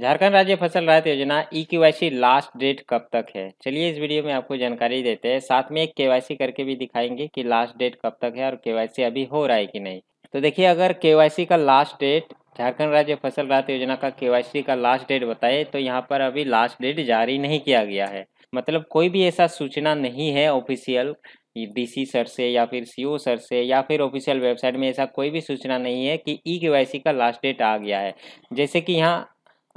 झारखंड राज्य फसल राहत योजना ई के लास्ट डेट कब तक है चलिए इस वीडियो में आपको जानकारी देते हैं साथ में एक केवाईसी करके भी दिखाएंगे कि लास्ट डेट कब तक है और केवाईसी अभी हो रहा है कि नहीं तो देखिए अगर केवाईसी का लास्ट डेट झारखंड राज्य फसल राहत योजना का केवाईसी का लास्ट डेट बताए तो यहाँ पर अभी लास्ट डेट जारी नहीं किया गया है मतलब कोई भी ऐसा सूचना नहीं है ऑफिशियल डीसी सर से या फिर सीओ सर से या फिर ऑफिशियल वेबसाइट में ऐसा कोई भी सूचना नहीं है कि ई e केवाईसी का लास्ट डेट आ गया है जैसे कि यहाँ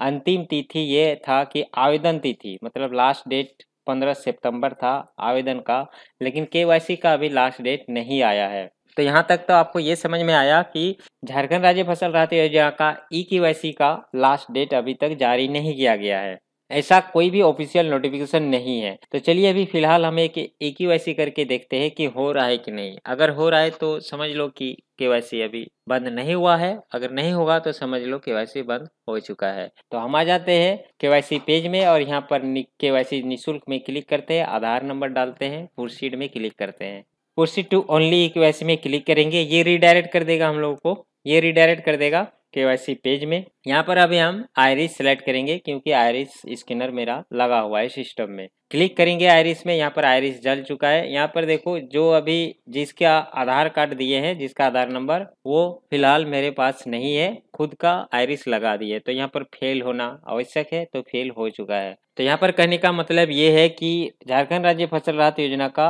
अंतिम तिथि ये था कि आवेदन तिथि मतलब लास्ट डेट पंद्रह सितंबर था आवेदन का लेकिन के का अभी लास्ट डेट नहीं आया है तो यहाँ तक तो आपको ये समझ में आया कि झारखंड राज्य फसल राहत योजना का ई के का लास्ट डेट अभी तक जारी नहीं किया गया है ऐसा कोई भी ऑफिशियल नोटिफिकेशन नहीं है तो चलिए अभी फिलहाल हम एक ए क्यू करके देखते हैं कि हो रहा है कि नहीं अगर हो रहा है तो समझ लो कि सी अभी बंद नहीं हुआ है अगर नहीं होगा तो समझ लो केवाईसी बंद हो चुका है तो हम आ जाते हैं केवाईसी पेज में और यहाँ पर सी निशुल्क में क्लिक करते हैं आधार नंबर डालते हैं प्रोसीड में क्लिक करते हैं प्रोसीड टू ओनली केवाईसी में क्लिक करेंगे ये रिडायरेक्ट कर देगा हम लोगों को ये रिडायरेक्ट कर देगा के पेज में यहाँ पर अभी हम आयरिस सेलेक्ट करेंगे क्योंकि आयरिस स्कैनर मेरा लगा हुआ है सिस्टम में क्लिक करेंगे आयरिस में यहाँ पर आयरिस जल चुका है यहाँ पर देखो जो अभी जिसका आधार कार्ड दिए हैं जिसका आधार नंबर वो फिलहाल मेरे पास नहीं है खुद का आयरिस लगा दिए तो यहाँ पर फेल होना आवश्यक है तो फेल हो चुका है तो यहाँ पर कहने का मतलब ये है कि झारखंड राज्य फसल राहत योजना का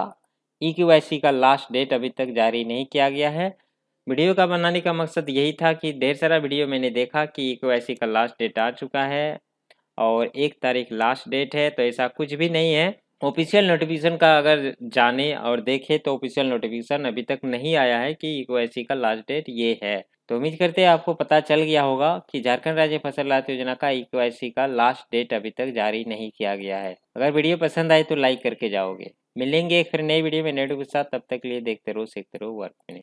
ई का लास्ट डेट अभी तक जारी नहीं किया गया है वीडियो का बनाने का मकसद यही था कि ढेर सारा वीडियो मैंने देखा कि के का लास्ट डेट आ चुका है और एक तारीख लास्ट डेट है तो ऐसा कुछ भी नहीं है ऑफिशियल नोटिफिकेशन का अगर जाने और देखें तो ऑफिशियल नोटिफिकेशन अभी तक नहीं आया है कि इकोएसी का लास्ट डेट ये है तो उम्मीद करते हैं आपको पता चल गया होगा कि झारखंड राज्य फसल राहत योजना का इक्वाईसी का लास्ट डेट अभी तक जारी नहीं किया गया है अगर वीडियो पसंद आए तो लाइक करके जाओगे मिलेंगे एक फिर नई वीडियो में नेटो के साथ तब तक के लिए देखते रहो सीखते रहो वर्क में